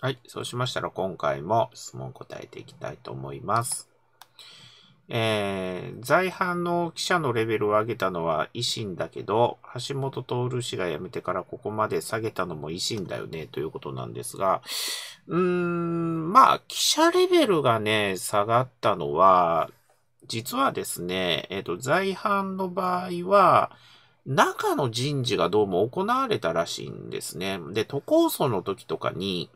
はい。そうしましたら今回も質問答えていきたいと思います。えー、在阪の記者のレベルを上げたのは維新だけど、橋本徹氏が辞めてからここまで下げたのも維新だよね、ということなんですが、うーん、まあ、記者レベルがね、下がったのは、実はですね、えっ、ー、と、在阪の場合は、中の人事がどうも行われたらしいんですね。で、都構想の時とかに、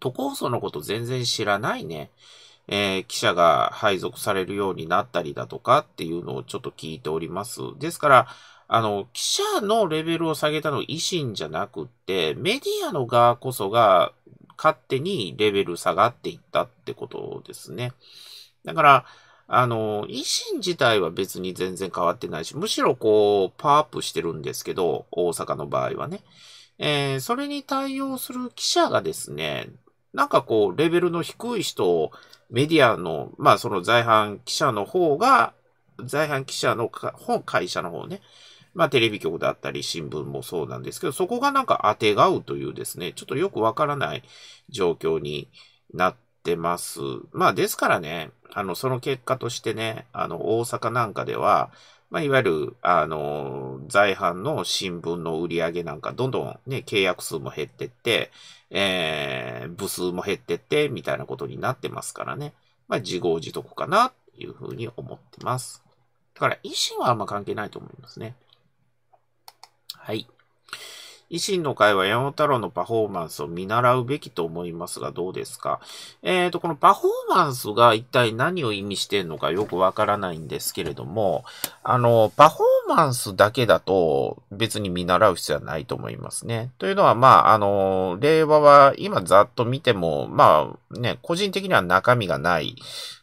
都構想のこと全然知らないね、えー、記者が配属されるようになったりだとかっていうのをちょっと聞いております。ですから、あの、記者のレベルを下げたの維新じゃなくって、メディアの側こそが勝手にレベル下がっていったってことですね。だから、あの、維新自体は別に全然変わってないし、むしろこう、パワーアップしてるんですけど、大阪の場合はね。えー、それに対応する記者がですね、なんかこう、レベルの低い人をメディアの、まあその在阪記者の方が、在阪記者の本会社の方ね、まあテレビ局だったり新聞もそうなんですけど、そこがなんかあてがうというですね、ちょっとよくわからない状況になってます。まあですからね、あの、その結果としてね、あの、大阪なんかでは、まあ、いわゆる、あの、在阪の新聞の売り上げなんか、どんどんね、契約数も減ってって、えー、部数も減ってって、みたいなことになってますからね。まあ、自業自得かな、というふうに思ってます。だから、維新はあんま関係ないと思いますね。はい。維新の会は山本太郎のパフォーマンスを見習うべきと思いますが、どうですかえっ、ー、と、このパフォーマンスが一体何を意味してるのかよくわからないんですけれども、あの、パフォーマンスだけだと別に見習う必要はないと思いますね。というのは、まあ、あの、令和は今ざっと見ても、まあね、個人的には中身がない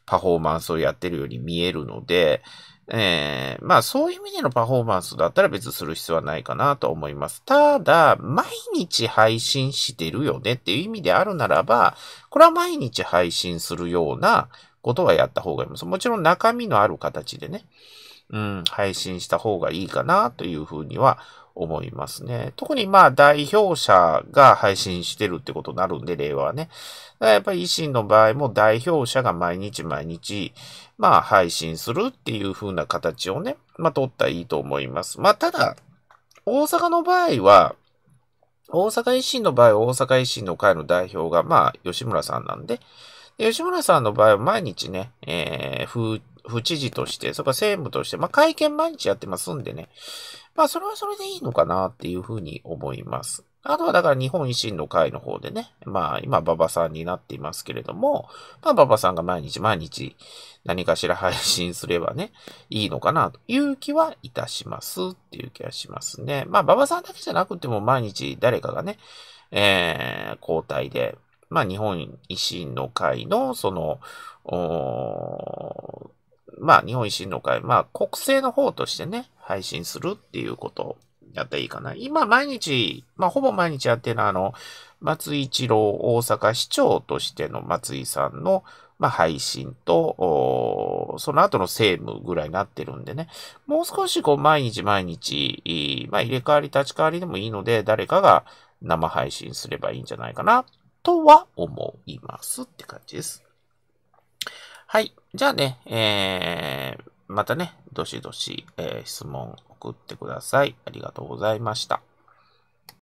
パフォーマンスをやってるように見えるので、えー、まあそういう意味でのパフォーマンスだったら別にする必要はないかなと思います。ただ、毎日配信してるよねっていう意味であるならば、これは毎日配信するようなことはやった方がいいです。もちろん中身のある形でね。うん、配信した方がいいかなというふうには思いますね。特にまあ代表者が配信してるってことになるんで、令和はね。やっぱり維新の場合も代表者が毎日毎日、まあ配信するっていう風な形をね、まあ取ったらいいと思います。まあただ、大阪の場合は、大阪維新の場合は大阪維新の会の代表がまあ吉村さんなんで、吉村さんの場合は毎日ね、えー、風府知事として、それから政務として、まあ、会見毎日やってますんでね。まあ、それはそれでいいのかなっていうふうに思います。あとはだから日本維新の会の方でね、まあ今馬場さんになっていますけれども、まあ馬場さんが毎日毎日何かしら配信すればね、いいのかなという気はいたしますっていう気がしますね。まあ馬場さんだけじゃなくても毎日誰かがね、えー、交代で、まあ日本維新の会のその、まあ、日本維新の会、まあ、国政の方としてね、配信するっていうことをやっらいいかな。今、毎日、まあ、ほぼ毎日やってるのは、あの、松井一郎大阪市長としての松井さんの、まあ、配信と、その後の政務ぐらいになってるんでね、もう少しこう、毎日毎日、まあ、入れ替わり立ち替わりでもいいので、誰かが生配信すればいいんじゃないかな、とは思いますって感じです。はい。じゃあね、えー、またね、どしどし、えー、質問送ってください。ありがとうございました。